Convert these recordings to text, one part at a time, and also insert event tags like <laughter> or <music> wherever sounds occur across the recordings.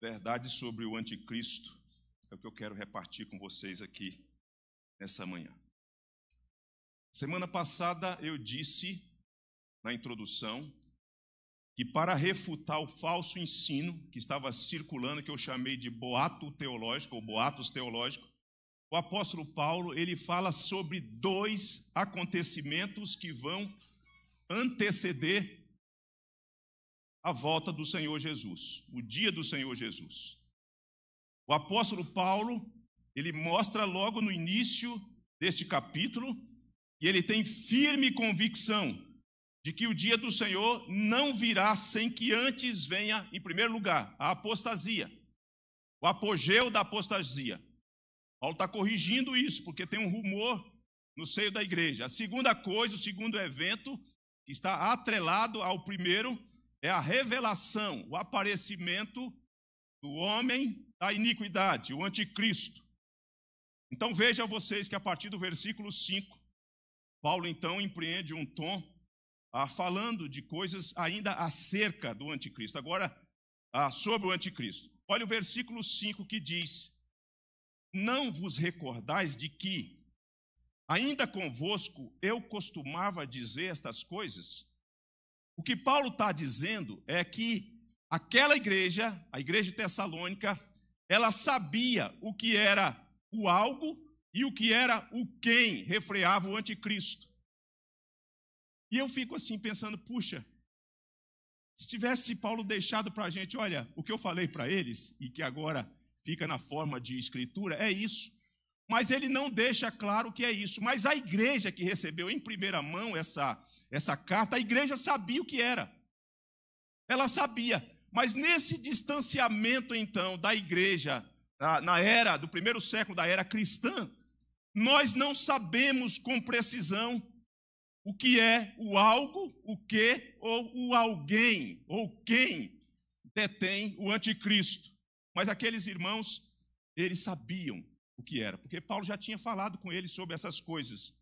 verdade sobre o anticristo é o que eu quero repartir com vocês aqui nessa manhã. Semana passada eu disse na introdução que para refutar o falso ensino que estava circulando, que eu chamei de boato teológico ou boatos teológico, o apóstolo Paulo, ele fala sobre dois acontecimentos que vão anteceder a volta do Senhor Jesus, o dia do Senhor Jesus. O apóstolo Paulo, ele mostra logo no início deste capítulo, e ele tem firme convicção de que o dia do Senhor não virá sem que antes venha, em primeiro lugar, a apostasia, o apogeu da apostasia. Paulo está corrigindo isso, porque tem um rumor no seio da igreja. A segunda coisa, o segundo evento, está atrelado ao primeiro, é a revelação, o aparecimento do homem da iniquidade, o anticristo. Então veja vocês que a partir do versículo 5, Paulo então empreende um tom ah, falando de coisas ainda acerca do anticristo. Agora, ah, sobre o anticristo. Olha o versículo 5 que diz: Não vos recordais de que, ainda convosco, eu costumava dizer estas coisas? O que Paulo está dizendo é que aquela igreja, a igreja de Tessalônica, ela sabia o que era o algo e o que era o quem refreava o anticristo. E eu fico assim pensando, puxa, se tivesse Paulo deixado para a gente, olha, o que eu falei para eles e que agora fica na forma de escritura, é isso mas ele não deixa claro que é isso. Mas a igreja que recebeu em primeira mão essa, essa carta, a igreja sabia o que era. Ela sabia. Mas nesse distanciamento, então, da igreja, ah, na era, do primeiro século da era cristã, nós não sabemos com precisão o que é o algo, o que ou o alguém, ou quem detém o anticristo. Mas aqueles irmãos, eles sabiam o que era, porque Paulo já tinha falado com ele sobre essas coisas.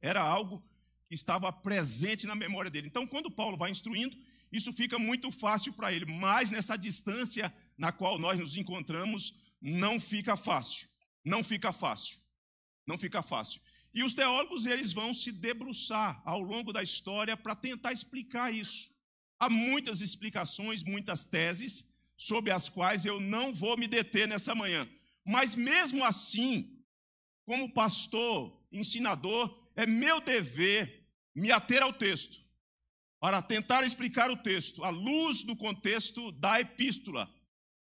Era algo que estava presente na memória dele. Então, quando Paulo vai instruindo, isso fica muito fácil para ele, mas nessa distância na qual nós nos encontramos, não fica fácil. Não fica fácil. Não fica fácil. E os teólogos eles vão se debruçar ao longo da história para tentar explicar isso. Há muitas explicações, muitas teses sobre as quais eu não vou me deter nessa manhã. Mas mesmo assim, como pastor, ensinador, é meu dever me ater ao texto para tentar explicar o texto à luz do contexto da epístola,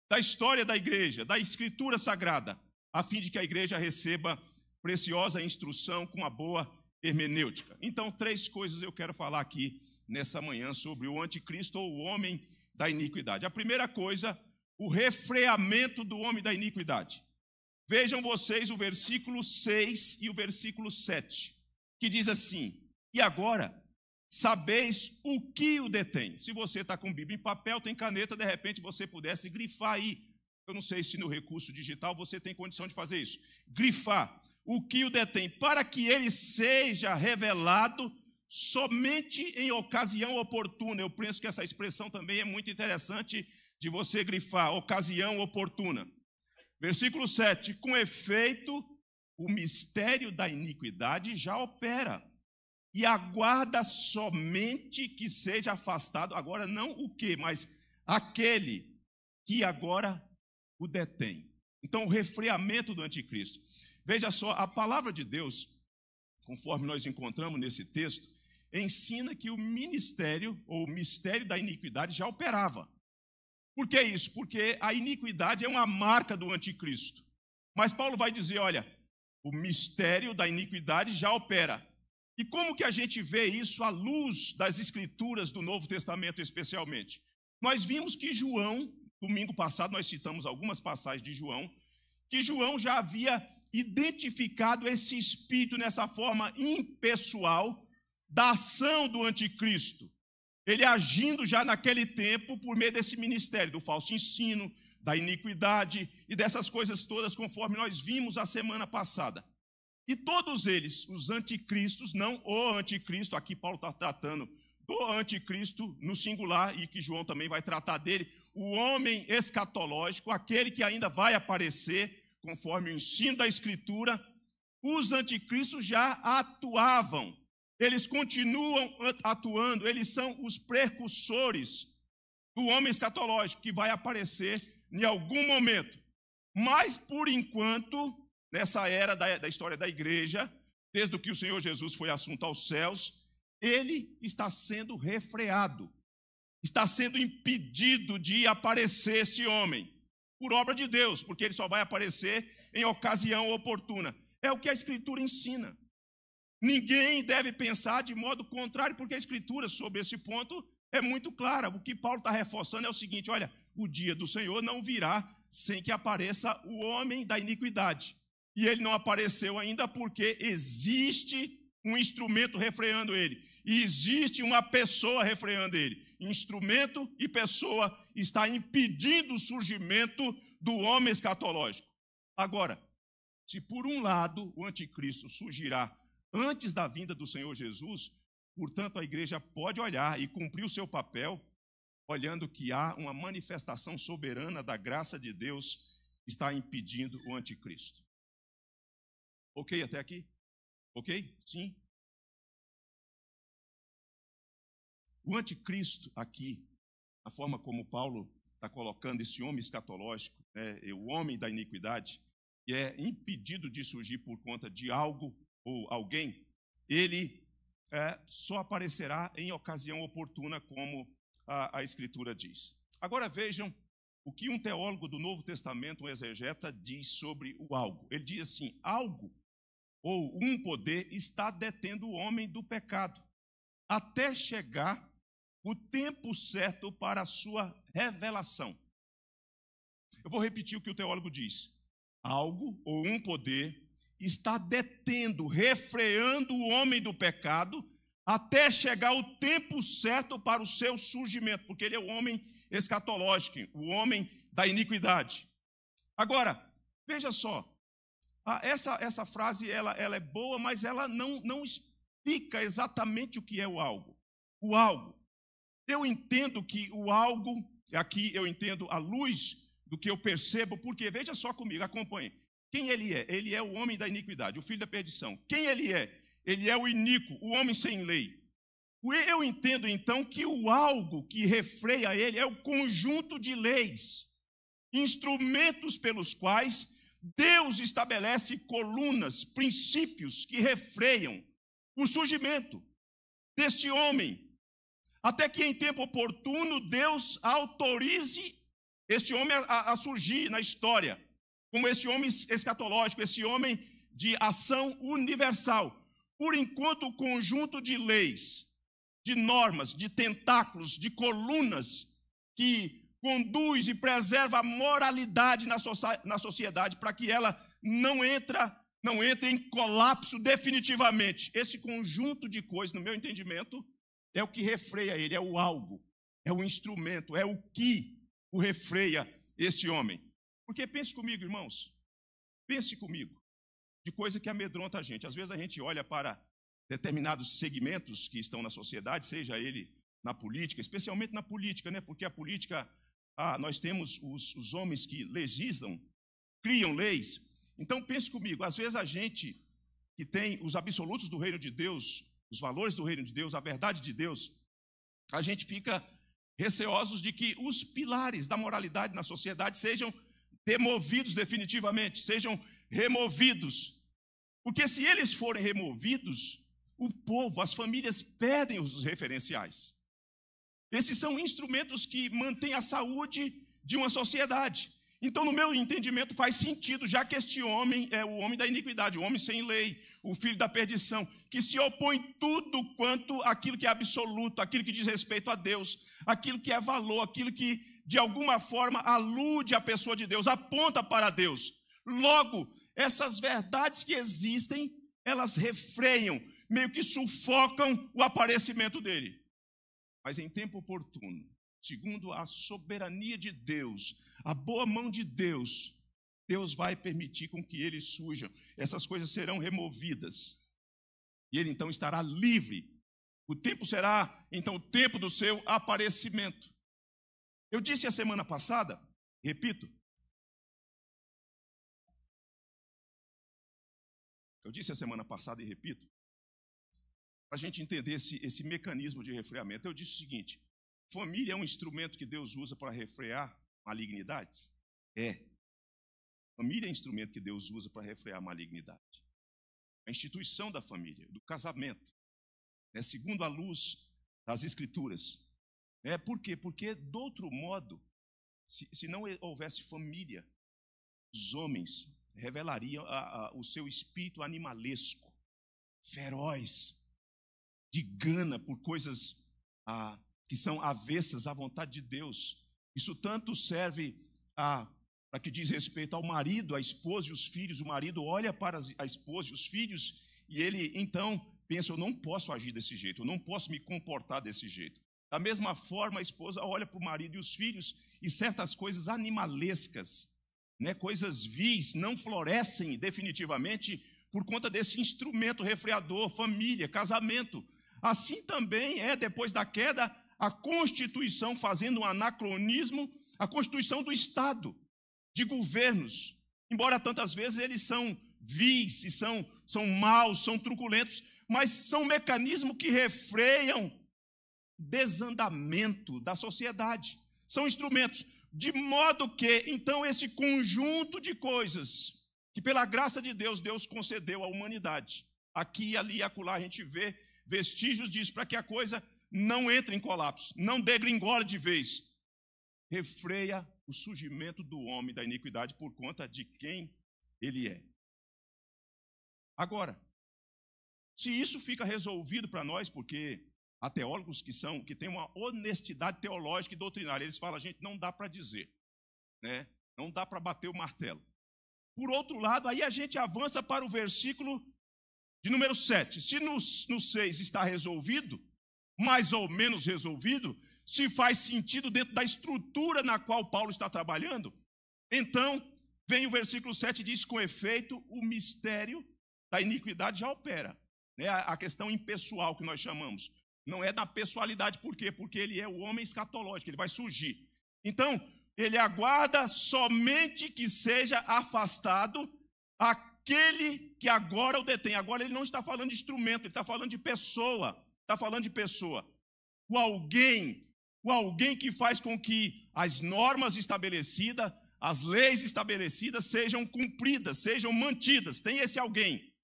da história da igreja, da escritura sagrada, a fim de que a igreja receba preciosa instrução com uma boa hermenêutica. Então, três coisas eu quero falar aqui nessa manhã sobre o anticristo ou o homem da iniquidade. A primeira coisa, o refreamento do homem da iniquidade. Vejam vocês o versículo 6 e o versículo 7, que diz assim: E agora sabeis o que o detém. Se você está com Bíblia em papel, tem caneta, de repente você pudesse grifar aí. Eu não sei se no recurso digital você tem condição de fazer isso. Grifar o que o detém, para que ele seja revelado somente em ocasião oportuna. Eu penso que essa expressão também é muito interessante de você grifar, ocasião oportuna. Versículo 7: Com efeito, o mistério da iniquidade já opera e aguarda somente que seja afastado, agora não o que, mas aquele que agora o detém. Então, o refreamento do anticristo. Veja só, a palavra de Deus, conforme nós encontramos nesse texto, ensina que o ministério ou o mistério da iniquidade já operava. Por que isso? Porque a iniquidade é uma marca do anticristo. Mas Paulo vai dizer: olha, o mistério da iniquidade já opera. E como que a gente vê isso à luz das escrituras do Novo Testamento, especialmente? Nós vimos que João, domingo passado, nós citamos algumas passagens de João, que João já havia identificado esse espírito nessa forma impessoal da ação do anticristo. Ele agindo já naquele tempo por meio desse ministério, do falso ensino, da iniquidade e dessas coisas todas, conforme nós vimos a semana passada. E todos eles, os anticristos, não o anticristo, aqui Paulo está tratando do anticristo no singular, e que João também vai tratar dele, o homem escatológico, aquele que ainda vai aparecer, conforme o ensino da Escritura, os anticristos já atuavam eles continuam atuando, eles são os precursores do homem escatológico que vai aparecer em algum momento. Mas, por enquanto, nessa era da, da história da igreja, desde que o Senhor Jesus foi assunto aos céus, ele está sendo refreado, está sendo impedido de aparecer este homem, por obra de Deus, porque ele só vai aparecer em ocasião oportuna. É o que a Escritura ensina. Ninguém deve pensar de modo contrário, porque a Escritura, sobre esse ponto, é muito clara. O que Paulo está reforçando é o seguinte: olha, o dia do Senhor não virá sem que apareça o homem da iniquidade. E ele não apareceu ainda porque existe um instrumento refreando ele, e existe uma pessoa refreando ele. Instrumento e pessoa está impedindo o surgimento do homem escatológico. Agora, se por um lado o anticristo surgirá antes da vinda do Senhor Jesus, portanto, a igreja pode olhar e cumprir o seu papel, olhando que há uma manifestação soberana da graça de Deus que está impedindo o anticristo. Ok até aqui? Ok? Sim? O anticristo aqui, a forma como Paulo está colocando esse homem escatológico, né, o homem da iniquidade, que é impedido de surgir por conta de algo ou alguém, ele é, só aparecerá em ocasião oportuna, como a, a Escritura diz. Agora vejam o que um teólogo do Novo Testamento, um exegeta, diz sobre o algo. Ele diz assim: algo ou um poder está detendo o homem do pecado, até chegar o tempo certo para a sua revelação. Eu vou repetir o que o teólogo diz: algo ou um poder está detendo, refreando o homem do pecado, até chegar o tempo certo para o seu surgimento, porque ele é o homem escatológico, o homem da iniquidade. Agora, veja só, essa, essa frase ela, ela é boa, mas ela não, não explica exatamente o que é o algo. O algo. Eu entendo que o algo, aqui eu entendo a luz do que eu percebo, porque veja só comigo, acompanhe. Quem ele é? Ele é o homem da iniquidade, o filho da perdição. Quem ele é? Ele é o iníquo, o homem sem lei. Eu entendo então que o algo que refreia ele é o conjunto de leis, instrumentos pelos quais Deus estabelece colunas, princípios que refreiam o surgimento deste homem, até que em tempo oportuno Deus autorize este homem a, a surgir na história como esse homem escatológico, esse homem de ação universal. Por enquanto, o conjunto de leis, de normas, de tentáculos, de colunas que conduz e preserva a moralidade na, so na sociedade para que ela não entra, não entre em colapso definitivamente. Esse conjunto de coisas, no meu entendimento, é o que refreia ele, é o algo, é o instrumento, é o que o refreia este homem. Porque pense comigo, irmãos, pense comigo, de coisa que amedronta a gente. Às vezes a gente olha para determinados segmentos que estão na sociedade, seja ele na política, especialmente na política, né? porque a política, ah, nós temos os, os homens que legislam, criam leis. Então pense comigo, às vezes a gente que tem os absolutos do reino de Deus, os valores do reino de Deus, a verdade de Deus, a gente fica receosos de que os pilares da moralidade na sociedade sejam removidos definitivamente, sejam removidos. Porque se eles forem removidos, o povo, as famílias perdem os referenciais. Esses são instrumentos que mantêm a saúde de uma sociedade. Então, no meu entendimento, faz sentido, já que este homem é o homem da iniquidade, o homem sem lei, o filho da perdição, que se opõe tudo quanto aquilo que é absoluto, aquilo que diz respeito a Deus, aquilo que é valor, aquilo que de alguma forma alude à pessoa de Deus, aponta para Deus. Logo, essas verdades que existem, elas refreiam, meio que sufocam o aparecimento dele. Mas em tempo oportuno, segundo a soberania de Deus, a boa mão de Deus, Deus vai permitir com que ele surja. Essas coisas serão removidas. E ele então estará livre. O tempo será então o tempo do seu aparecimento. Eu disse a semana passada, repito, eu disse a semana passada e repito, para a gente entender esse, esse mecanismo de refreamento, eu disse o seguinte: família é um instrumento que Deus usa para refrear malignidades? É. Família é um instrumento que Deus usa para refrear malignidade. A instituição da família, do casamento, né, segundo a luz das Escrituras, é Por quê? Porque, do outro modo, se, se não houvesse família, os homens revelariam a, a, o seu espírito animalesco, feroz, de gana por coisas a, que são avessas à vontade de Deus. Isso tanto serve a para que diz respeito ao marido, à esposa e os filhos. O marido olha para a esposa e os filhos e ele então pensa: eu não posso agir desse jeito, eu não posso me comportar desse jeito. Da mesma forma, a esposa olha para o marido e os filhos e certas coisas animalescas, né, coisas vis, não florescem definitivamente por conta desse instrumento refreador, família, casamento. Assim também é, depois da queda, a Constituição fazendo um anacronismo, a Constituição do Estado, de governos. Embora tantas vezes eles são vis, são, são maus, são truculentos, mas são um mecanismo que refreiam desandamento da sociedade. São instrumentos. De modo que, então, esse conjunto de coisas que, pela graça de Deus, Deus concedeu à humanidade. Aqui, ali e acolá a gente vê vestígios disso, para que a coisa não entre em colapso, não degringole de vez. Refreia o surgimento do homem da iniquidade por conta de quem ele é. Agora, se isso fica resolvido para nós, porque Há teólogos que são que têm uma honestidade teológica e doutrinária. Eles falam, gente, não dá para dizer, né? Não dá para bater o martelo. Por outro lado, aí a gente avança para o versículo de número 7. Se no, no 6 está resolvido, mais ou menos resolvido, se faz sentido dentro da estrutura na qual Paulo está trabalhando, então vem o versículo 7 e diz: com efeito, o mistério da iniquidade já opera. Né? A, a questão impessoal que nós chamamos. Não é da pessoalidade, por quê? Porque ele é o homem escatológico, ele vai surgir. Então, ele aguarda somente que seja afastado aquele que agora o detém. Agora ele não está falando de instrumento, ele está falando de pessoa. Está falando de pessoa. O alguém, o alguém que faz com que as normas estabelecidas, as leis estabelecidas sejam cumpridas, sejam mantidas. Tem esse alguém.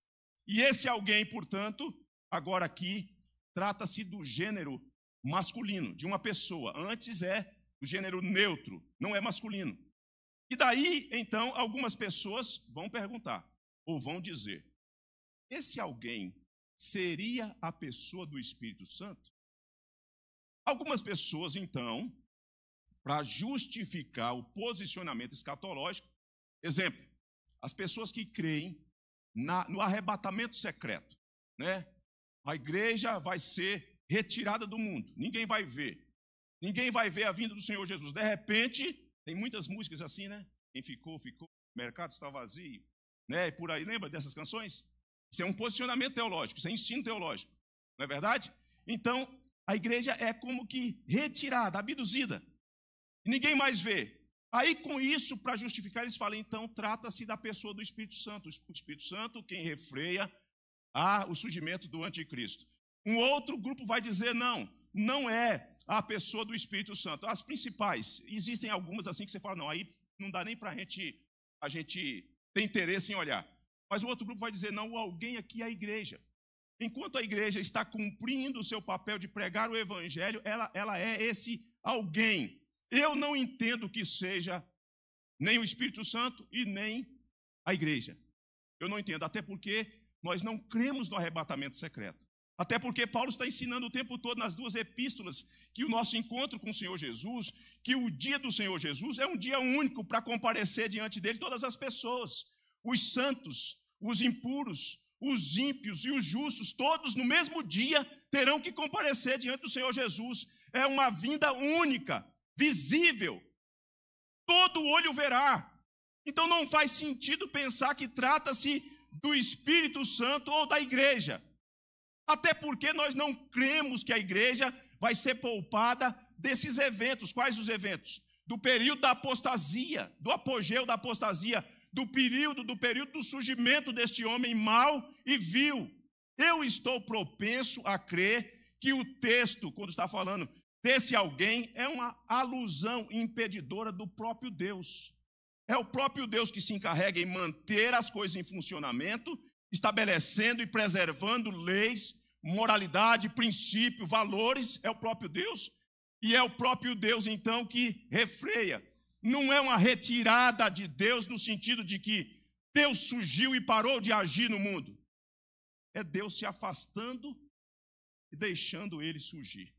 E esse alguém, portanto, agora aqui trata-se do gênero masculino, de uma pessoa. Antes é o gênero neutro, não é masculino. E daí, então, algumas pessoas vão perguntar, ou vão dizer: esse alguém seria a pessoa do Espírito Santo? Algumas pessoas, então, para justificar o posicionamento escatológico, exemplo, as pessoas que creem na, no arrebatamento secreto, né? A igreja vai ser retirada do mundo. Ninguém vai ver. Ninguém vai ver a vinda do Senhor Jesus. De repente, tem muitas músicas assim, né? Quem ficou, ficou. O mercado está vazio. Né? E por aí, lembra dessas canções? Isso é um posicionamento teológico, isso é ensino teológico. Não é verdade? Então, a igreja é como que retirada, abduzida. Ninguém mais vê. Aí, com isso, para justificar, eles falam, então, trata-se da pessoa do Espírito Santo. O Espírito Santo, quem refreia há o surgimento do anticristo. Um outro grupo vai dizer não, não é a pessoa do Espírito Santo. As principais, existem algumas assim que você fala, não, aí não dá nem para a gente, a gente ter interesse em olhar. Mas o outro grupo vai dizer, não, alguém aqui é a igreja. Enquanto a igreja está cumprindo o seu papel de pregar o evangelho, ela, ela é esse alguém. Eu não entendo que seja nem o Espírito Santo e nem a igreja. Eu não entendo, até porque nós não cremos no arrebatamento secreto. Até porque Paulo está ensinando o tempo todo nas duas epístolas que o nosso encontro com o Senhor Jesus, que o dia do Senhor Jesus é um dia único para comparecer diante dele todas as pessoas, os santos, os impuros, os ímpios e os justos, todos no mesmo dia terão que comparecer diante do Senhor Jesus. É uma vinda única, visível. Todo olho verá. Então não faz sentido pensar que trata-se do Espírito Santo ou da igreja. Até porque nós não cremos que a igreja vai ser poupada desses eventos. Quais os eventos? Do período da apostasia, do apogeu da apostasia, do período, do período do surgimento deste homem mau e vil. Eu estou propenso a crer que o texto, quando está falando desse alguém, é uma alusão impedidora do próprio Deus. É o próprio Deus que se encarrega em manter as coisas em funcionamento, estabelecendo e preservando leis, moralidade, princípio, valores. É o próprio Deus. E é o próprio Deus, então, que refreia. Não é uma retirada de Deus no sentido de que Deus surgiu e parou de agir no mundo. É Deus se afastando e deixando ele surgir.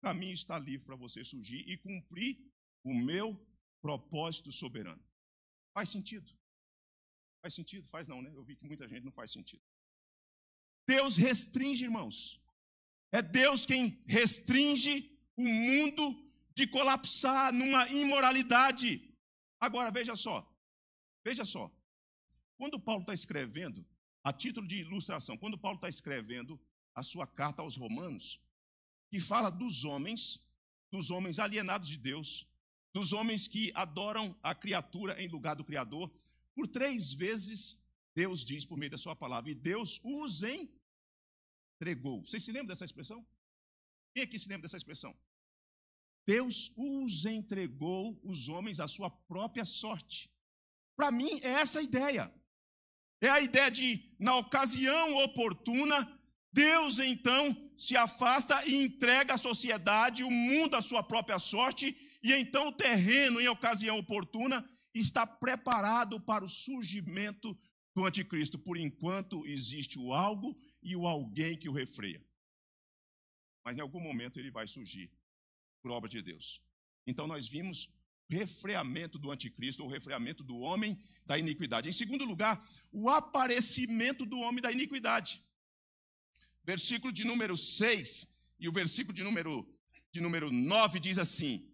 O caminho está livre para você surgir e cumprir o meu propósito soberano. Faz sentido? Faz sentido? Faz não, né? Eu vi que muita gente não faz sentido. Deus restringe, irmãos. É Deus quem restringe o mundo de colapsar numa imoralidade. Agora, veja só. Veja só. Quando Paulo está escrevendo, a título de ilustração, quando Paulo está escrevendo a sua carta aos Romanos, que fala dos homens, dos homens alienados de Deus, dos homens que adoram a criatura em lugar do Criador. Por três vezes, Deus diz por meio da sua palavra, e Deus os entregou. Vocês se lembram dessa expressão? Quem aqui se lembra dessa expressão? Deus os entregou, os homens, à sua própria sorte. Para mim, é essa a ideia. É a ideia de, na ocasião oportuna, Deus então se afasta e entrega a sociedade, o mundo, à sua própria sorte, e então o terreno, em ocasião oportuna, está preparado para o surgimento do anticristo. Por enquanto, existe o algo e o alguém que o refreia. Mas em algum momento ele vai surgir, por obra de Deus. Então nós vimos o refreamento do anticristo, o refreamento do homem da iniquidade. Em segundo lugar, o aparecimento do homem da iniquidade. Versículo de número 6 e o versículo de número, de número 9 diz assim: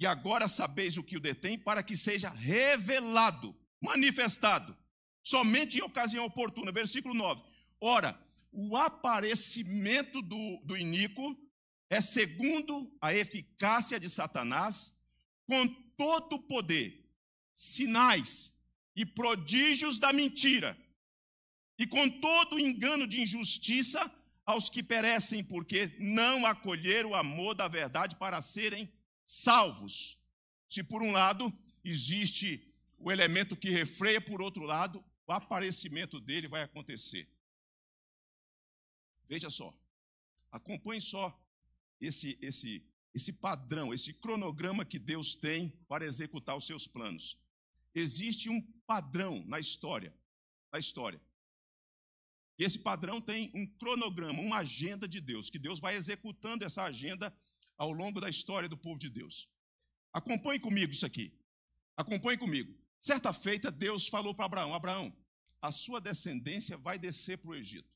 e agora sabeis o que o detém, para que seja revelado, manifestado, somente em ocasião oportuna. Versículo 9. Ora, o aparecimento do, do iníquo é segundo a eficácia de Satanás, com todo o poder, sinais e prodígios da mentira, e com todo o engano de injustiça aos que perecem, porque não acolheram o amor da verdade para serem salvos. Se por um lado existe o elemento que refreia, por outro lado, o aparecimento dele vai acontecer. Veja só. Acompanhe só esse esse esse padrão, esse cronograma que Deus tem para executar os seus planos. Existe um padrão na história, na história. E esse padrão tem um cronograma, uma agenda de Deus, que Deus vai executando essa agenda ao longo da história do povo de Deus. Acompanhe comigo isso aqui. Acompanhe comigo. Certa feita, Deus falou para Abraão: Abraão, a sua descendência vai descer para o Egito.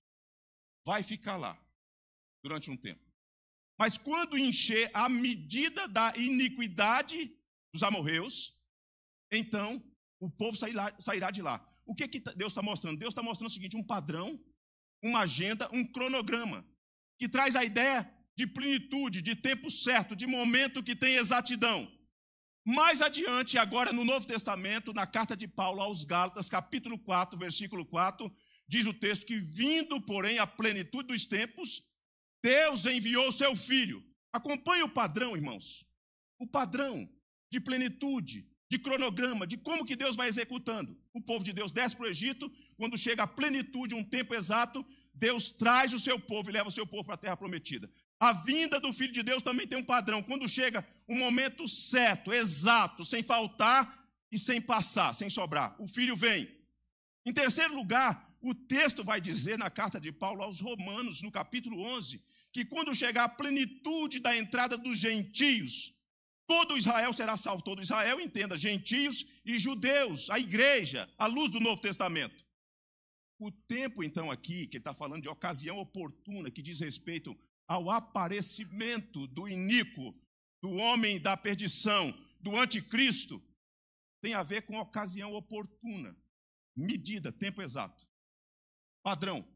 Vai ficar lá durante um tempo. Mas quando encher a medida da iniquidade dos amorreus, então o povo sairá, de lá. O que, que Deus está mostrando? Deus está mostrando o seguinte: um padrão, uma agenda, um cronograma, que traz a ideia de plenitude, de tempo certo, de momento que tem exatidão. Mais adiante, agora no Novo Testamento, na carta de Paulo aos Gálatas, capítulo 4, versículo 4, diz o texto que, vindo, porém, a plenitude dos tempos, Deus enviou seu filho. Acompanhe o padrão, irmãos. O padrão de plenitude, de cronograma, de como que Deus vai executando. O povo de Deus desce para o Egito, quando chega a plenitude, um tempo exato, Deus traz o seu povo e leva o seu povo para a terra prometida. A vinda do Filho de Deus também tem um padrão. Quando chega o momento certo, exato, sem faltar e sem passar, sem sobrar, o Filho vem. Em terceiro lugar, o texto vai dizer na carta de Paulo aos Romanos, no capítulo 11, que quando chegar a plenitude da entrada dos gentios, todo Israel será salvo. Todo Israel, entenda, gentios e judeus, a igreja, a luz do Novo Testamento. O tempo, então, aqui, que ele está falando de ocasião oportuna, que diz respeito ao aparecimento do iníquo, do homem da perdição, do anticristo, tem a ver com ocasião oportuna, medida, tempo exato. Padrão.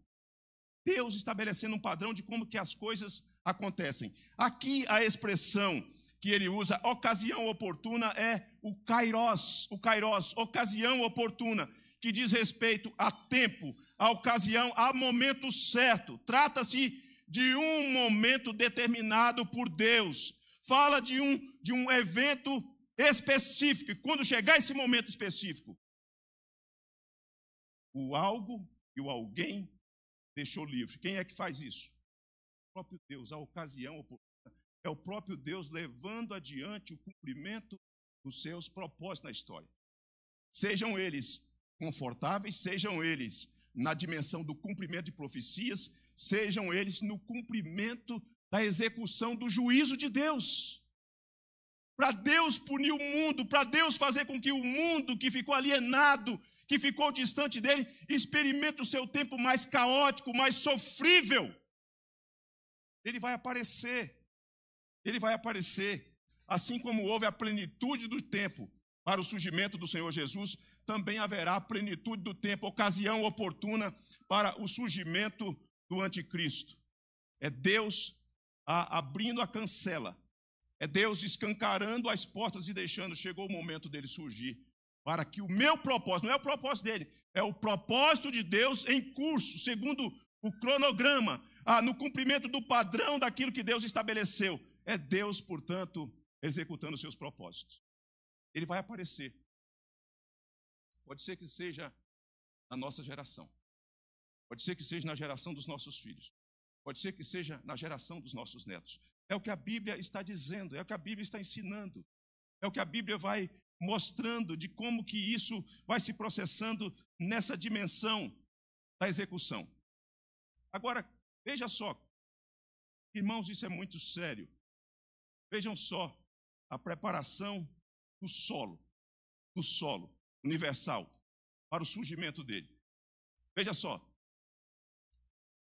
Deus estabelecendo um padrão de como que as coisas acontecem. Aqui a expressão que ele usa, ocasião oportuna, é o kairos, o kairos, ocasião oportuna, que diz respeito a tempo, a ocasião, a momento certo. Trata-se de um momento determinado por Deus, fala de um, de um evento específico. E quando chegar esse momento específico, o algo e o alguém deixou livre. Quem é que faz isso? O próprio Deus, a ocasião É o próprio Deus levando adiante o cumprimento dos seus propósitos na história. Sejam eles confortáveis, sejam eles na dimensão do cumprimento de profecias, sejam eles no cumprimento da execução do juízo de Deus. Para Deus punir o mundo, para Deus fazer com que o mundo que ficou alienado, que ficou distante dele, experimente o seu tempo mais caótico, mais sofrível. Ele vai aparecer. Ele vai aparecer. Assim como houve a plenitude do tempo para o surgimento do Senhor Jesus, também haverá plenitude do tempo, ocasião oportuna para o surgimento do anticristo. É Deus a, abrindo a cancela. É Deus escancarando as portas e deixando. Chegou o momento dele surgir. Para que o meu propósito, não é o propósito dele, é o propósito de Deus em curso, segundo o cronograma, ah, no cumprimento do padrão daquilo que Deus estabeleceu. É Deus, portanto, executando seus propósitos. Ele vai aparecer. Pode ser que seja a nossa geração. Pode ser que seja na geração dos nossos filhos. Pode ser que seja na geração dos nossos netos. É o que a Bíblia está dizendo, é o que a Bíblia está ensinando. É o que a Bíblia vai mostrando de como que isso vai se processando nessa dimensão da execução. Agora, veja só. Irmãos, isso é muito sério. Vejam só a preparação do solo, do solo universal para o surgimento dele. Veja só,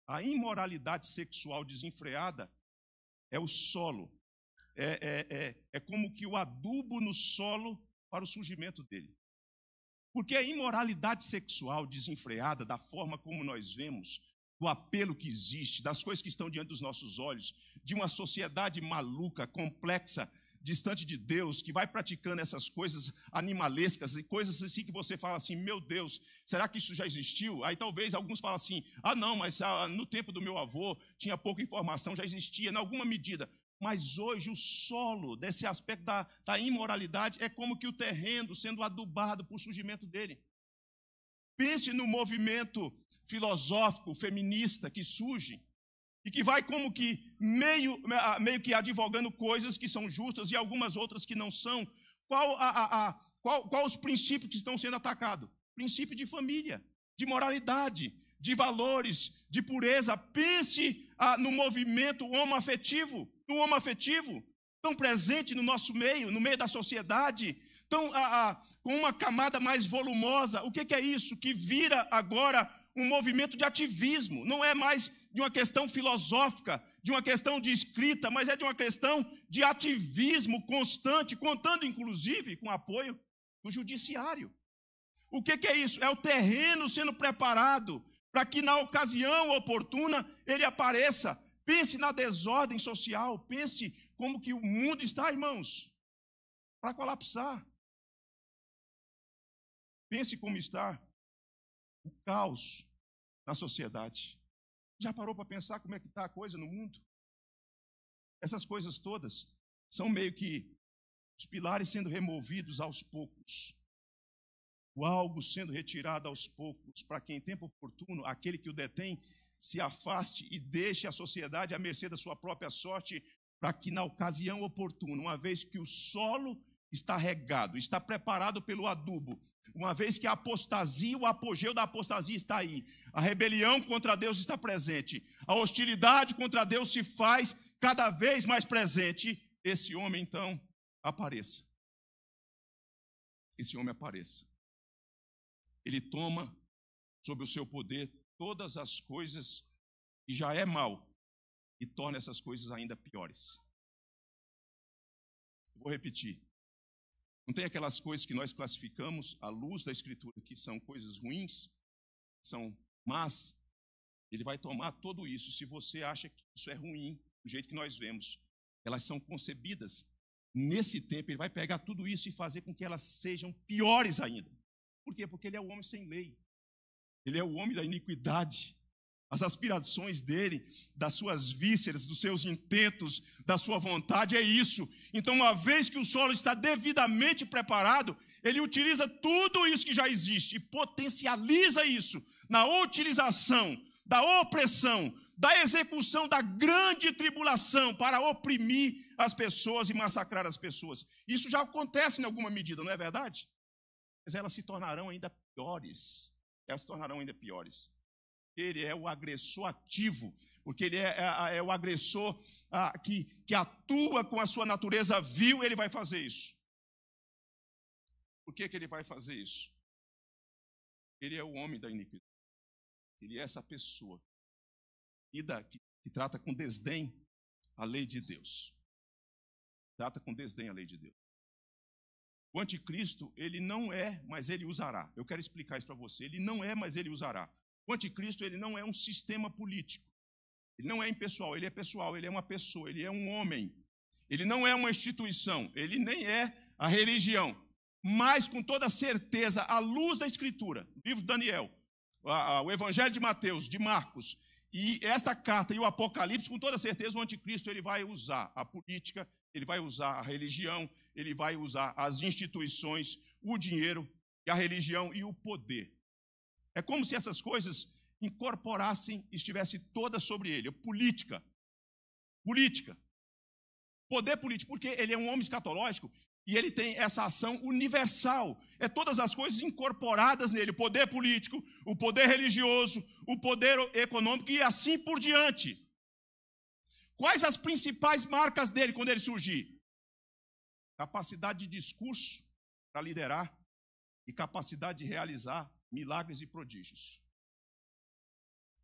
a imoralidade sexual desenfreada é o solo, é, é, é, é como que o adubo no solo para o surgimento dele. Porque a imoralidade sexual desenfreada, da forma como nós vemos, do apelo que existe, das coisas que estão diante dos nossos olhos, de uma sociedade maluca, complexa, distante de Deus, que vai praticando essas coisas animalescas e coisas assim que você fala assim: meu Deus, será que isso já existiu? Aí talvez alguns falam assim: ah, não, mas ah, no tempo do meu avô tinha pouca informação, já existia, em alguma medida. Mas hoje o solo desse aspecto da, da imoralidade é como que o terreno sendo adubado por surgimento dele. Pense no movimento filosófico feminista que surge, e que vai como que meio, ah, meio que advogando coisas que são justas e algumas outras que não são. Qual, a, a, a, qual, qual os princípios que estão sendo atacados? Princípio de família, de moralidade, de valores, de pureza. Pense ah, no movimento homoafetivo, no homoafetivo, tão presente no nosso meio, no meio da sociedade, tão ah, ah, com uma camada mais volumosa. O que, que é isso? Que vira agora um movimento de ativismo. Não é mais de uma questão filosófica, de uma questão de escrita, mas é de uma questão de ativismo constante, contando inclusive com o apoio do judiciário. O que, que é isso? É o terreno sendo preparado para que, na ocasião oportuna, ele apareça. Pense na desordem social, pense como que o mundo está, irmãos, para colapsar. Pense como está o caos na sociedade. Já parou para pensar como é que está a coisa no mundo? Essas coisas todas são meio que os pilares sendo removidos aos poucos, o algo sendo retirado aos poucos, para que em tempo oportuno aquele que o detém se afaste e deixe a sociedade à mercê da sua própria sorte, para que na ocasião oportuna, uma vez que o solo está regado, está preparado pelo adubo. Uma vez que a apostasia, o apogeu da apostasia está aí. A rebelião contra Deus está presente. A hostilidade contra Deus se faz cada vez mais presente. Esse homem, então, apareça. Esse homem apareça. Ele toma sob o seu poder todas as coisas que já é mal e torna essas coisas ainda piores. Vou repetir não tem aquelas coisas que nós classificamos à luz da Escritura, que são coisas ruins, são más. Ele vai tomar tudo isso. Se você acha que isso é ruim, do jeito que nós vemos, elas são concebidas. Nesse tempo, ele vai pegar tudo isso e fazer com que elas sejam piores ainda. Por quê? Porque ele é o homem sem lei. Ele é o homem da iniquidade. As aspirações dele, das suas vísceras, dos seus intentos, da sua vontade, é isso. Então, uma vez que o solo está devidamente preparado, ele utiliza tudo isso que já existe e potencializa isso na utilização da opressão, da execução da grande tribulação para oprimir as pessoas e massacrar as pessoas. Isso já acontece em alguma medida, não é verdade? Mas elas se tornarão ainda piores. Elas se tornarão ainda piores. Ele é o agressor ativo, porque ele é, é, é o agressor que, que atua com a sua natureza vil, ele vai fazer isso. Por que, que ele vai fazer isso? Ele é o homem da iniquidade. Ele é essa pessoa que, que trata com desdém a lei de Deus. Trata com desdém a lei de Deus. O anticristo, ele não é, mas ele usará. Eu quero explicar isso para você. Ele não é, mas ele usará. O anticristo ele não é um sistema político. Ele não é impessoal, ele é pessoal, ele é uma pessoa, ele é um homem. Ele não é uma instituição, ele nem é a religião. Mas, com toda certeza, à luz da Escritura, o livro de Daniel, o Evangelho de Mateus, de Marcos, e esta carta e o Apocalipse, com toda certeza, o anticristo ele vai usar a política, ele vai usar a religião, ele vai usar as instituições, o dinheiro, a religião e o poder é como se essas coisas incorporassem, estivesse todas sobre ele. Política. Política. Poder político, porque ele é um homem escatológico e ele tem essa ação universal. É todas as coisas incorporadas nele: o poder político, o poder religioso, o poder econômico e assim por diante. Quais as principais marcas dele quando ele surgir? Capacidade de discurso para liderar e capacidade de realizar milagres e prodígios.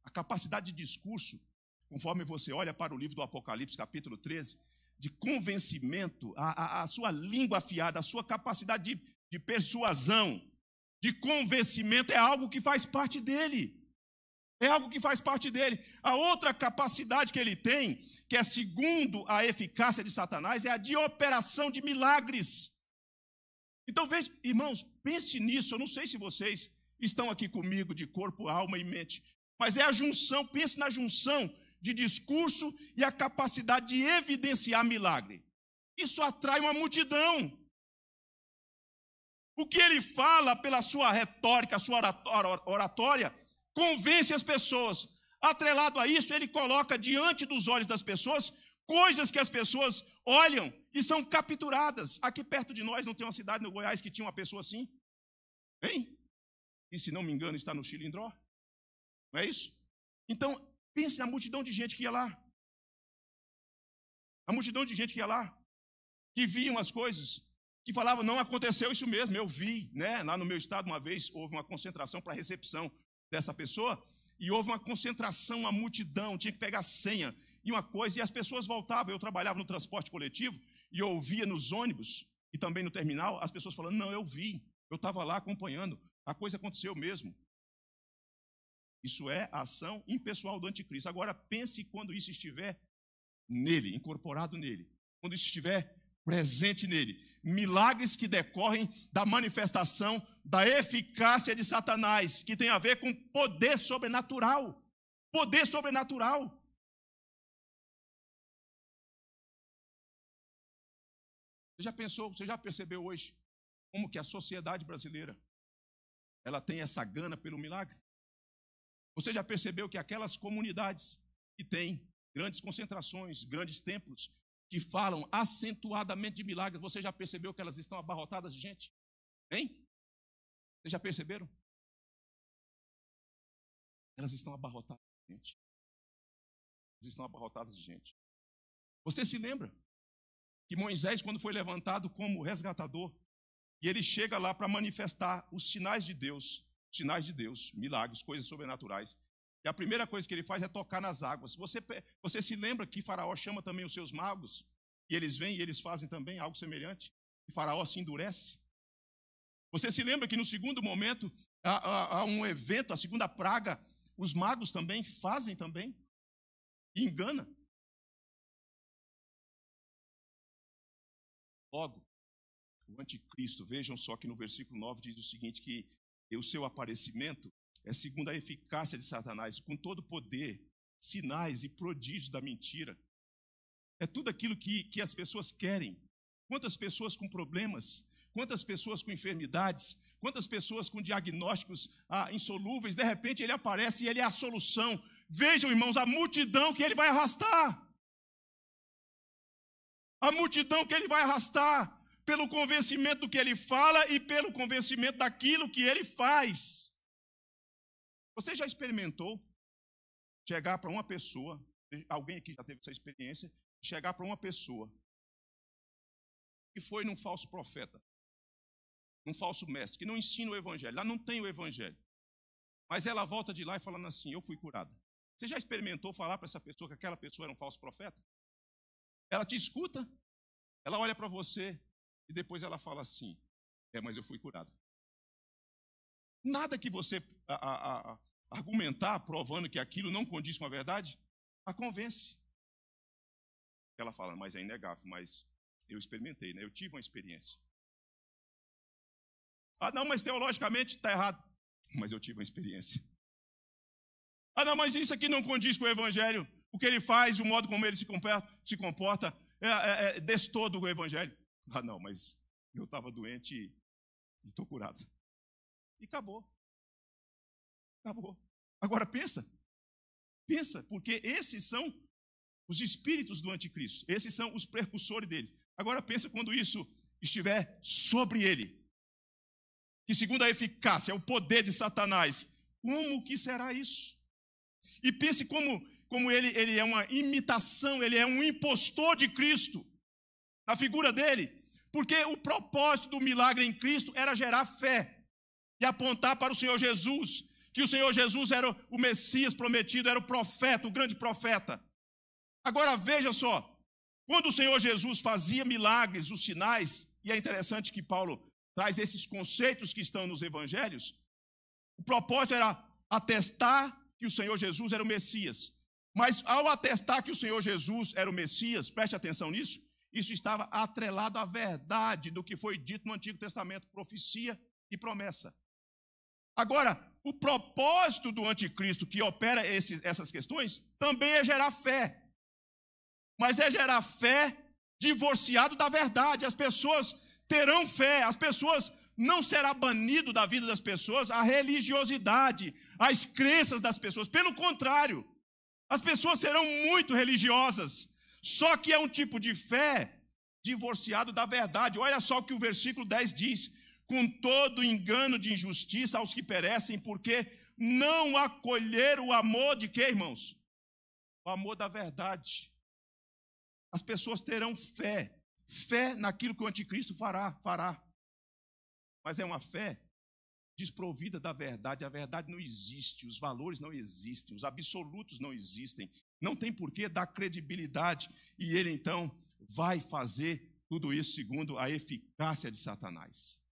A capacidade de discurso, conforme você olha para o livro do Apocalipse, capítulo 13, de convencimento, a, a, a sua língua afiada, a sua capacidade de, de persuasão, de convencimento, é algo que faz parte dele. É algo que faz parte dele. A outra capacidade que ele tem, que é segundo a eficácia de Satanás, é a de operação de milagres. Então, veja, irmãos, pense nisso. Eu não sei se vocês estão aqui comigo de corpo, alma e mente. Mas é a junção, pense na junção de discurso e a capacidade de evidenciar milagre. Isso atrai uma multidão. O que ele fala pela sua retórica, sua oratória, convence as pessoas. Atrelado a isso, ele coloca diante dos olhos das pessoas coisas que as pessoas olham e são capturadas. Aqui perto de nós não tem uma cidade no Goiás que tinha uma pessoa assim? Hein? e se não me engano está no Chilindró. Não é isso? Então, pense na multidão de gente que ia lá. A multidão de gente que ia lá, que viam as coisas, que falava, não aconteceu isso mesmo, eu vi, né? Lá no meu estado, uma vez, houve uma concentração para a recepção dessa pessoa, e houve uma concentração, uma multidão, tinha que pegar senha e uma coisa, e as pessoas voltavam. Eu trabalhava no transporte coletivo e eu ouvia nos ônibus e também no terminal as pessoas falando: Não, eu vi, eu estava lá acompanhando, a coisa aconteceu mesmo. Isso é a ação impessoal do anticristo. Agora pense quando isso estiver nele, incorporado nele. Quando isso estiver presente nele. Milagres que decorrem da manifestação da eficácia de Satanás, que tem a ver com poder sobrenatural. Poder sobrenatural. Você já pensou, você já percebeu hoje como que a sociedade brasileira ela tem essa gana pelo milagre? Você já percebeu que aquelas comunidades que têm grandes concentrações, grandes templos, que falam acentuadamente de milagres, você já percebeu que elas estão abarrotadas de gente? Hein? Vocês já perceberam? Elas estão abarrotadas de gente. Elas estão abarrotadas de gente. Você se lembra que Moisés, quando foi levantado como resgatador, e ele chega lá para manifestar os sinais de Deus, sinais de Deus, milagres, coisas sobrenaturais. E a primeira coisa que ele faz é tocar nas águas. Você, você se lembra que Faraó chama também os seus magos? E eles vêm e eles fazem também algo semelhante? E Faraó se endurece? Você se lembra que no segundo momento, há, há, há um evento, a segunda praga, os magos também fazem também? E engana? Logo, o anticristo, vejam só que no versículo 9 diz o seguinte: que o seu aparecimento é segundo a eficácia de Satanás, com todo poder, sinais e prodígios da mentira. É tudo aquilo que, que as pessoas querem. Quantas pessoas com problemas, quantas pessoas com enfermidades, quantas pessoas com diagnósticos ah, insolúveis, de repente ele aparece e ele é a solução. Vejam, irmãos, a multidão que ele vai arrastar. A multidão que ele vai arrastar pelo convencimento do que ele fala e pelo convencimento daquilo que ele faz. Você já experimentou chegar para uma pessoa, alguém aqui já teve essa experiência, chegar para uma pessoa que foi num falso profeta, num falso mestre, que não ensina o evangelho, lá não tem o evangelho. Mas ela volta de lá e falando assim: Eu fui curada. Você já experimentou falar para essa pessoa que aquela pessoa era um falso profeta? Ela te escuta, ela olha para você, e depois ela fala assim: É, mas eu fui curado. Nada que você a, a, a, argumentar provando que aquilo não condiz com a verdade, a convence. Ela fala, mas é inegável, mas eu experimentei, né? eu tive uma experiência. Ah, não, mas teologicamente está errado. <laughs> Mas eu tive uma experiência. Ah, não, mas isso aqui não condiz com o Evangelho. O que ele faz, o modo como ele se comporta, se comporta é, é, é destoa do Evangelho. Ah, não, mas eu estava doente e estou curado. E acabou. Acabou. Agora pensa. Pensa, porque esses são os espíritos do anticristo. Esses são os precursores deles. Agora pensa quando isso estiver sobre ele. Que segundo a eficácia, é o poder de Satanás. Como que será isso? E pense como, como ele, ele é uma imitação, ele é um impostor de Cristo na figura dele, porque o propósito do milagre em Cristo era gerar fé e apontar para o Senhor Jesus, que o Senhor Jesus era o Messias prometido, era o profeta, o grande profeta. Agora veja só, quando o Senhor Jesus fazia milagres, os sinais, e é interessante que Paulo traz esses conceitos que estão nos evangelhos, o propósito era atestar que o Senhor Jesus era o Messias. Mas ao atestar que o Senhor Jesus era o Messias, preste atenção nisso, isso estava atrelado à verdade do que foi dito no Antigo Testamento, profecia e promessa. Agora, o propósito do anticristo que opera esses, essas questões também é gerar fé. Mas é gerar fé divorciado da verdade. As pessoas terão fé, as pessoas não será banido da vida das pessoas a religiosidade, as crenças das pessoas. Pelo contrário, as pessoas serão muito religiosas, só que é um tipo de fé divorciado da verdade. Olha só o que o versículo 10 diz: com todo engano de injustiça aos que perecem, porque não acolheram o amor de quê, irmãos? O amor da verdade. As pessoas terão fé, fé naquilo que o anticristo fará, fará. Mas é uma fé desprovida da verdade. A verdade não existe, os valores não existem, os absolutos não existem, não tem por que dar credibilidade. E ele então vai fazer tudo isso segundo a eficácia de Satanás.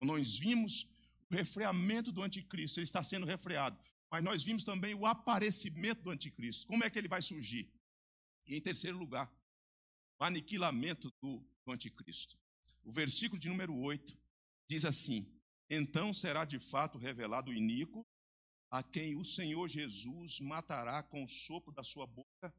Nós vimos o refreamento do anticristo, ele está sendo refreado, mas nós vimos também o aparecimento do anticristo. Como é que ele vai surgir? E em terceiro lugar, o aniquilamento do, do anticristo. O versículo de número 8 diz assim: Então será de fato revelado o iníquo a quem o Senhor Jesus matará com o sopro da sua boca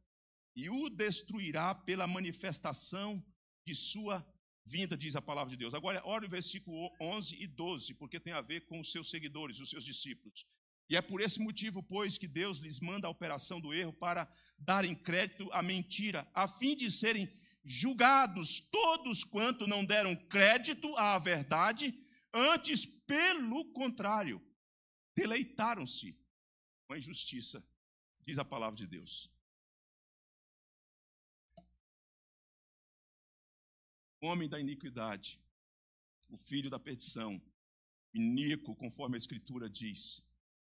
e o destruirá pela manifestação de sua vinda, diz a palavra de Deus. Agora, olha o versículo 11 e 12, porque tem a ver com os seus seguidores, os seus discípulos. E é por esse motivo, pois, que Deus lhes manda a operação do erro para darem crédito à mentira, a fim de serem julgados todos quanto não deram crédito à verdade, antes, pelo contrário, deleitaram-se com a injustiça, diz a palavra de Deus. O homem da iniquidade, o filho da perdição, iníquo, conforme a Escritura diz,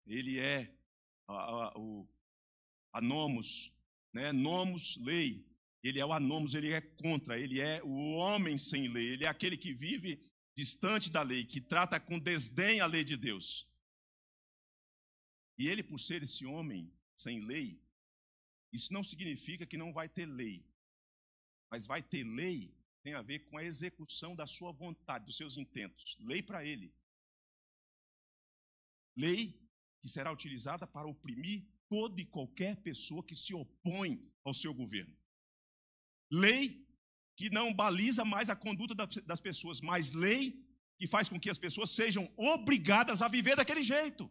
ele é a, a, o anomos, né? nomos, lei, ele é o anomos, ele é contra, ele é o homem sem lei, ele é aquele que vive distante da lei, que trata com desdém a lei de Deus. E ele, por ser esse homem sem lei, isso não significa que não vai ter lei. Mas vai ter lei tem a ver com a execução da sua vontade, dos seus intentos. Lei para ele. Lei que será utilizada para oprimir toda e qualquer pessoa que se opõe ao seu governo. Lei que não baliza mais a conduta das pessoas, mas lei que faz com que as pessoas sejam obrigadas a viver daquele jeito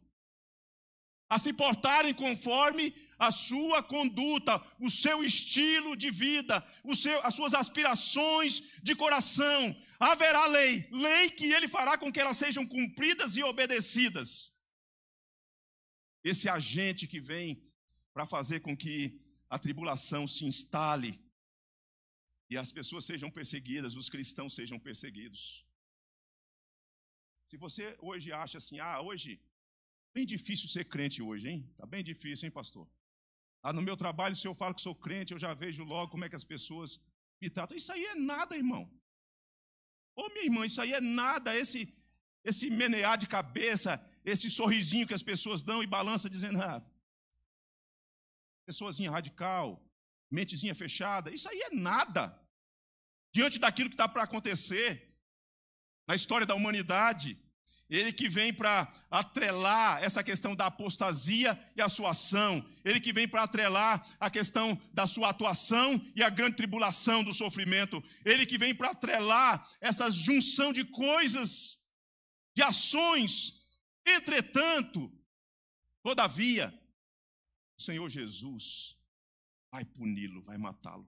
a se portarem conforme a sua conduta, o seu estilo de vida, seu, as suas aspirações de coração. Haverá lei, lei que ele fará com que elas sejam cumpridas e obedecidas. Esse agente que vem para fazer com que a tribulação se instale e as pessoas sejam perseguidas, os cristãos sejam perseguidos. Se você hoje acha assim, ah, hoje Bem difícil ser crente hoje, hein? Tá bem difícil, hein, pastor? Ah, no meu trabalho, se eu falo que sou crente, eu já vejo logo como é que as pessoas me tratam. Isso aí é nada, irmão. Ô, minha irmã, isso aí é nada. Esse, esse menear de cabeça, esse sorrisinho que as pessoas dão e balança dizendo, ah, pessoazinha radical, mentezinha fechada, isso aí é nada. Diante daquilo que está para acontecer na história da humanidade, ele que vem para atrelar essa questão da apostasia e a sua ação. Ele que vem para atrelar a questão da sua atuação e a grande tribulação do sofrimento. Ele que vem para atrelar essa junção de coisas, de ações. Entretanto, todavia, o Senhor Jesus vai puni-lo, vai matá-lo.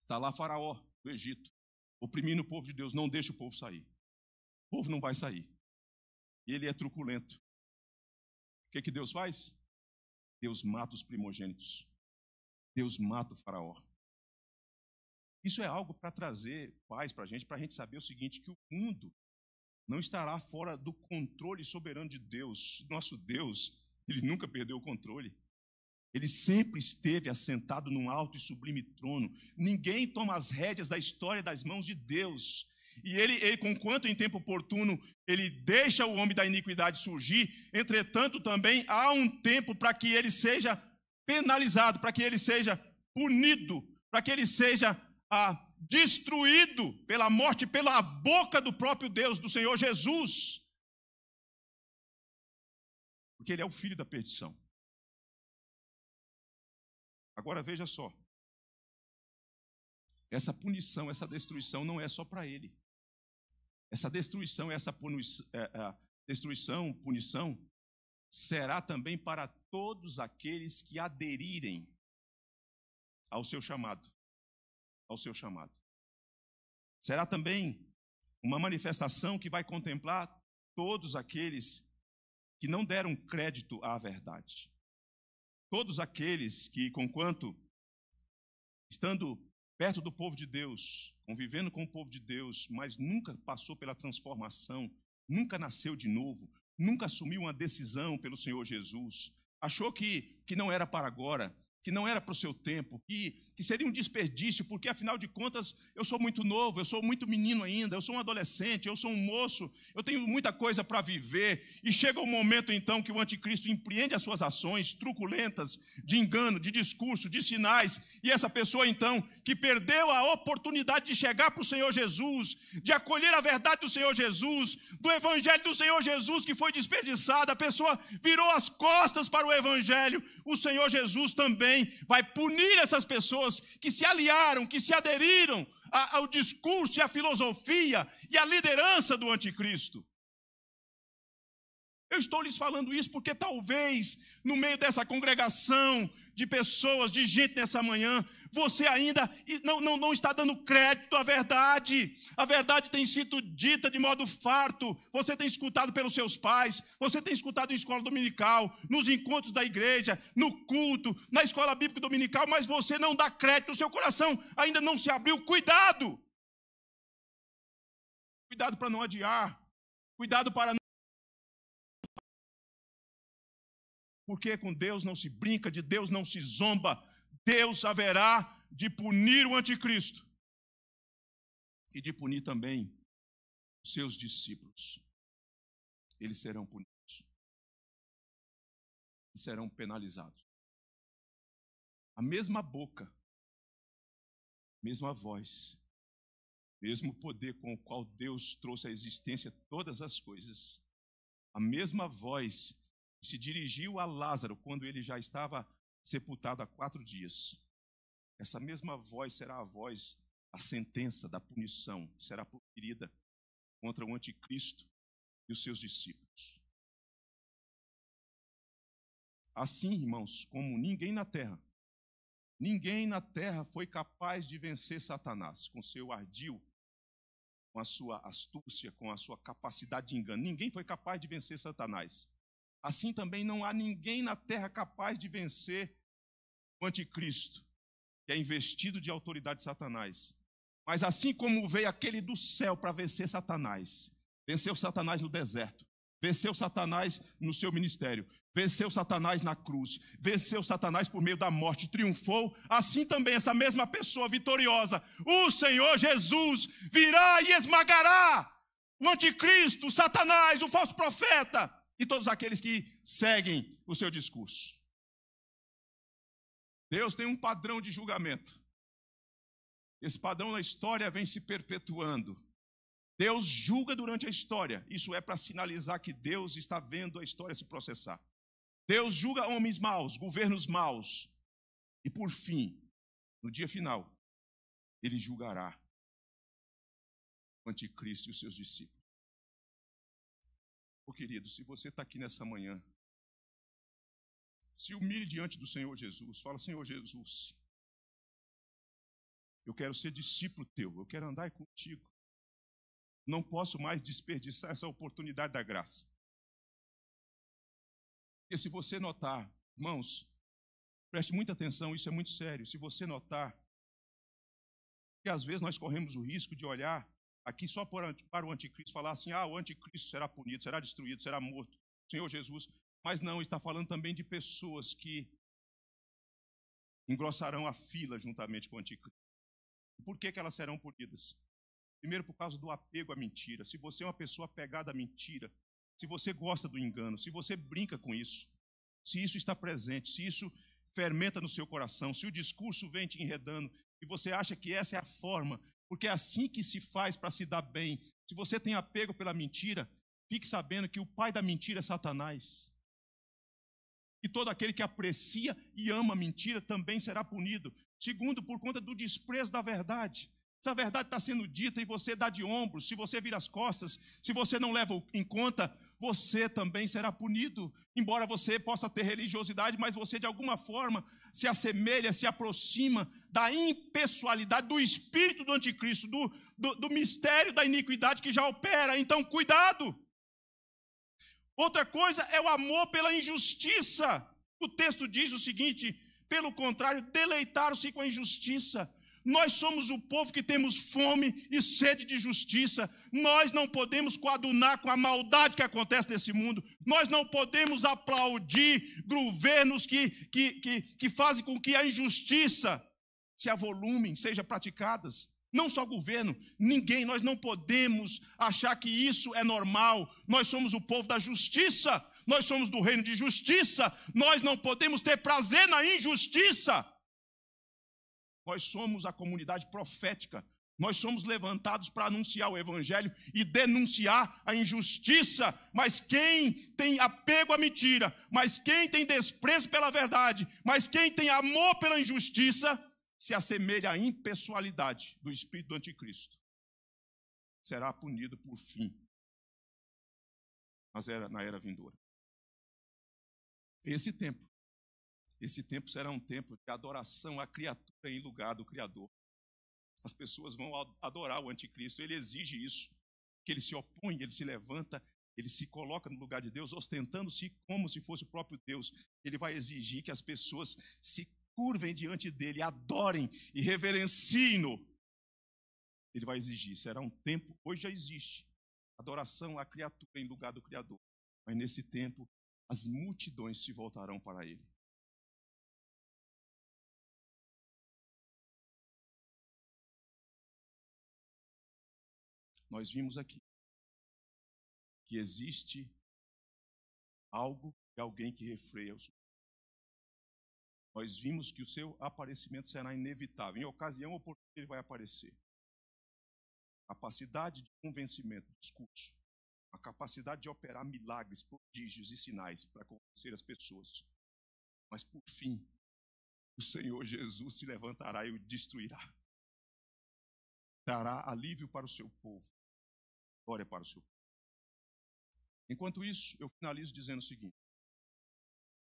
Está lá Faraó, do Egito oprimindo o povo de Deus, não deixa o povo sair. O povo não vai sair. ele é truculento. O que, que Deus faz? Deus mata os primogênitos. Deus mata o faraó. Isso é algo para trazer paz para a gente, para a gente saber o seguinte: que o mundo não estará fora do controle soberano de Deus. Nosso Deus, ele nunca perdeu o controle. Ele sempre esteve assentado num alto e sublime trono. Ninguém toma as rédeas da história das mãos de Deus. E ele, ele, conquanto em tempo oportuno, ele deixa o homem da iniquidade surgir, entretanto também há um tempo para que ele seja penalizado, para que ele seja punido, para que ele seja ah, destruído pela morte, pela boca do próprio Deus, do Senhor Jesus. Porque ele é o filho da perdição. Agora veja só. Essa punição, essa destruição não é só para ele. Essa destruição, essa é, é, destruição, punição, será também para todos aqueles que aderirem ao seu chamado. Ao seu chamado. Será também uma manifestação que vai contemplar todos aqueles que não deram crédito à verdade. Todos aqueles que, conquanto estando perto do povo de Deus, convivendo com o povo de Deus, mas nunca passou pela transformação, nunca nasceu de novo, nunca assumiu uma decisão pelo Senhor Jesus, achou que, que não era para agora, que não era para o seu tempo, que, que seria um desperdício, porque afinal de contas eu sou muito novo, eu sou muito menino ainda, eu sou um adolescente, eu sou um moço, eu tenho muita coisa para viver. E chega o um momento então que o anticristo empreende as suas ações truculentas de engano, de discurso, de sinais, e essa pessoa então que perdeu a oportunidade de chegar para o Senhor Jesus, de acolher a verdade do Senhor Jesus, do evangelho do Senhor Jesus que foi desperdiçado, a pessoa virou as costas para o evangelho. O Senhor Jesus também também vai punir essas pessoas que se aliaram, que se aderiram ao discurso e à filosofia e à liderança do anticristo. Eu estou lhes falando isso porque talvez no meio dessa congregação de pessoas, de gente nessa manhã, você ainda não, não, não está dando crédito à verdade. A verdade tem sido dita de modo farto. Você tem escutado pelos seus pais, você tem escutado em escola dominical, nos encontros da igreja, no culto, na escola bíblica dominical, mas você não dá crédito, o seu coração ainda não se abriu. Cuidado! Cuidado para não adiar. Cuidado para não porque com Deus não se brinca, de Deus não se zomba. Deus haverá de punir o anticristo e de punir também seus discípulos. Eles serão punidos. E serão penalizados. A mesma boca, mesma voz, mesmo poder com o qual Deus trouxe à existência todas as coisas, a mesma voz se dirigiu a Lázaro quando ele já estava sepultado há quatro dias. Essa mesma voz será a voz, a sentença da punição, será proferida contra o anticristo e os seus discípulos. Assim, irmãos, como ninguém na terra, ninguém na terra foi capaz de vencer Satanás com seu ardil, com a sua astúcia, com a sua capacidade de engano. Ninguém foi capaz de vencer Satanás assim também não há ninguém na terra capaz de vencer o anticristo, que é investido de autoridade de Satanás. Mas assim como veio aquele do céu para vencer Satanás, venceu Satanás no deserto, venceu Satanás no seu ministério, venceu Satanás na cruz, venceu Satanás por meio da morte, triunfou, assim também essa mesma pessoa vitoriosa, o Senhor Jesus virá e esmagará o anticristo, o Satanás, o falso profeta e todos aqueles que seguem o seu discurso. Deus tem um padrão de julgamento. Esse padrão na história vem se perpetuando. Deus julga durante a história. Isso é para sinalizar que Deus está vendo a história se processar. Deus julga homens maus, governos maus. E por fim, no dia final, ele julgará o anticristo e os seus discípulos. Ô querido, se você está aqui nessa manhã, se humilhe diante do Senhor Jesus, fala: Senhor Jesus, eu quero ser discípulo teu, eu quero andar contigo. Não posso mais desperdiçar essa oportunidade da graça. E se você notar, irmãos, preste muita atenção, isso é muito sério. Se você notar que às vezes nós corremos o risco de olhar aqui só para o anticristo falar assim: ah, o anticristo será punido, será destruído, será morto, Senhor Jesus. Mas não, está falando também de pessoas que engrossarão a fila juntamente com o anticristo. Por que, que elas serão punidas? Primeiro, por causa do apego à mentira. Se você é uma pessoa apegada à mentira, se você gosta do engano, se você brinca com isso, se isso está presente, se isso fermenta no seu coração, se o discurso vem te enredando e você acha que essa é a forma porque é assim que se faz para se dar bem. Se você tem apego pela mentira, fique sabendo que o pai da mentira é Satanás. E todo aquele que aprecia e ama a mentira também será punido. Segundo, por conta do desprezo da verdade. Se a verdade está sendo dita e você dá de ombros, se você vira as costas, se você não leva em conta, você também será punido. Embora você possa ter religiosidade, mas você de alguma forma se assemelha, se aproxima da impessoalidade, do espírito do anticristo, do, do, do mistério da iniquidade que já opera. Então, cuidado! Outra coisa é o amor pela injustiça. O texto diz o seguinte: pelo contrário, deleitaram-se com a injustiça nós somos o povo que temos fome e sede de justiça. Nós não podemos coadunar com a maldade que acontece nesse mundo. Nós não podemos aplaudir governos que, que, que, que fazem com que a injustiça se avolume, seja praticada. Não só governo, ninguém, nós não podemos achar que isso é normal. Nós somos o povo da justiça, nós somos do reino de justiça, nós não podemos ter prazer na injustiça. Nós somos a comunidade profética. Nós somos levantados para anunciar o evangelho e denunciar a injustiça, mas quem tem apego à mentira, mas quem tem desprezo pela verdade, mas quem tem amor pela injustiça, se assemelha à impessoalidade do espírito do anticristo. Será punido por fim na era vindoura. Esse tempo esse tempo será um tempo de adoração à criatura em lugar do Criador. As pessoas vão adorar o anticristo, ele exige isso. Que ele se opõe, ele se levanta, ele se coloca no lugar de Deus, ostentando-se como se fosse o próprio Deus. Ele vai exigir que as pessoas se curvem diante dele, adorem e reverenciem-no. Ele vai exigir, será um tempo, hoje já existe, adoração à criatura em lugar do Criador. Mas nesse tempo, as multidões se voltarão para ele. nós vimos aqui que existe algo e alguém que refreia os nós vimos que o seu aparecimento será inevitável. Em ocasião oportuna, ele vai aparecer. Capacidade de convencimento, discurso. A capacidade de operar milagres, prodígios e sinais para convencer as pessoas. Mas, por fim, o Senhor Jesus se levantará e o destruirá. Dará alívio para o seu povo glória para o seu povo. Enquanto isso, eu finalizo dizendo o seguinte: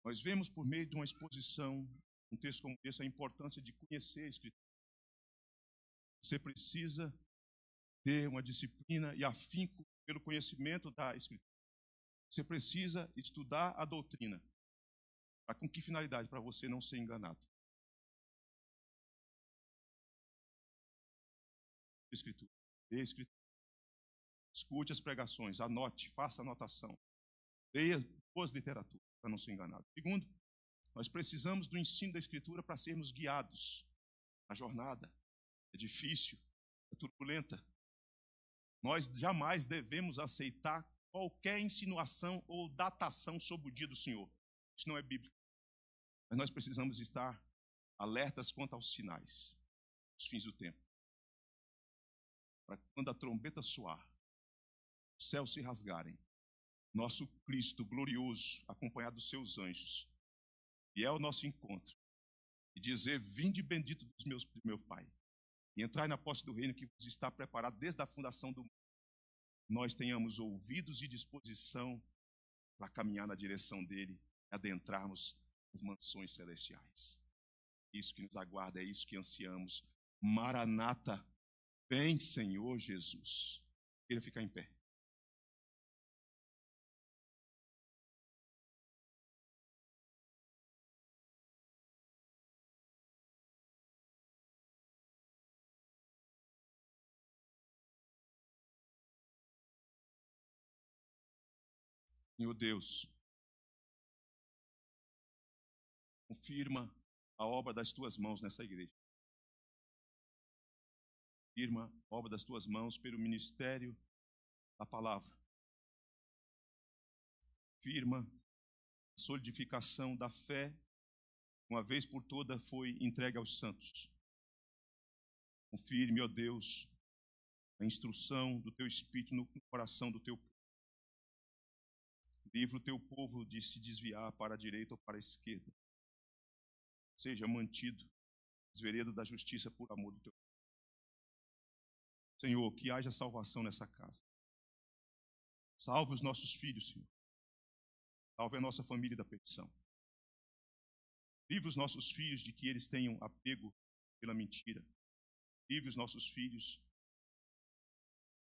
nós vemos por meio de uma exposição, um texto como esse, a importância de conhecer a Escritura. Você precisa ter uma disciplina e afinco pelo conhecimento da Escritura. Você precisa estudar a doutrina. Mas com que finalidade? Para você não ser enganado. Escritura. Escritura escute as pregações, anote, faça anotação, leia boas literaturas, para não ser enganado. Segundo, nós precisamos do ensino da Escritura para sermos guiados. A jornada é difícil, é turbulenta. Nós jamais devemos aceitar qualquer insinuação ou datação sobre o dia do Senhor. Isso não é bíblico. Mas nós precisamos estar alertas quanto aos sinais, os fins do tempo. Para quando a trombeta soar, céus se rasgarem, nosso Cristo glorioso, acompanhado dos seus anjos, e é o nosso encontro, e dizer: Vinde bendito dos meus, do meu Pai, e entrai na posse do reino que vos está preparado desde a fundação do mundo. Nós tenhamos ouvidos e disposição para caminhar na direção dele, adentrarmos as mansões celestiais. Isso que nos aguarda, é isso que ansiamos. Maranata, vem, Senhor Jesus. Queira ficar em pé. Senhor Deus, confirma a obra das tuas mãos nessa igreja. Confirma a obra das tuas mãos pelo ministério da palavra. Firma a solidificação da fé, uma vez por toda foi entregue aos santos. Confirme, ó Deus, a instrução do teu espírito no coração do teu povo Livra o teu povo de se desviar para a direita ou para a esquerda. Seja mantido as veredas da justiça por amor do teu povo. Senhor, que haja salvação nessa casa. Salve os nossos filhos, Senhor. Salve a nossa família da petição. Livre os nossos filhos de que eles tenham apego pela mentira. Livre os nossos filhos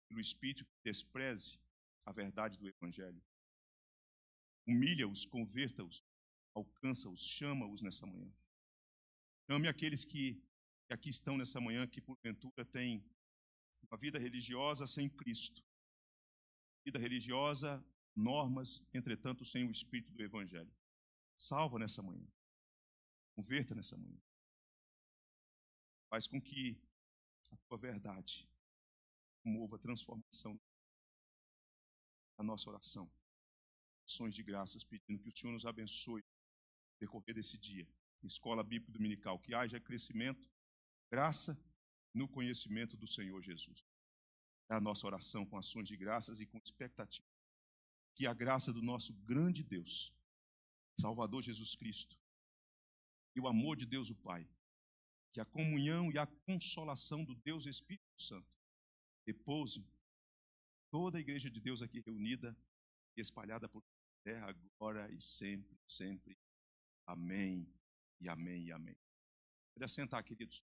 pelo espírito que despreze a verdade do Evangelho. Humilha-os, converta-os, alcança-os, chama-os nessa manhã. Chame aqueles que, que aqui estão nessa manhã, que porventura têm uma vida religiosa sem Cristo. Vida religiosa, normas, entretanto, sem o Espírito do Evangelho. Salva nessa manhã. Converta nessa manhã. Faz com que a tua verdade mova a transformação da nossa oração ações de graças, pedindo que o Senhor nos abençoe no decorrer desse dia. Escola Bíblica Dominical, que haja crescimento, graça no conhecimento do Senhor Jesus. É a nossa oração com ações de graças e com expectativa. Que a graça do nosso grande Deus, Salvador Jesus Cristo, e o amor de Deus o Pai, que a comunhão e a consolação do Deus Espírito Santo repousem toda a igreja de Deus aqui reunida e espalhada por terra, agora e sempre, sempre. Amém e amém e amém. Queria sentar, queridos.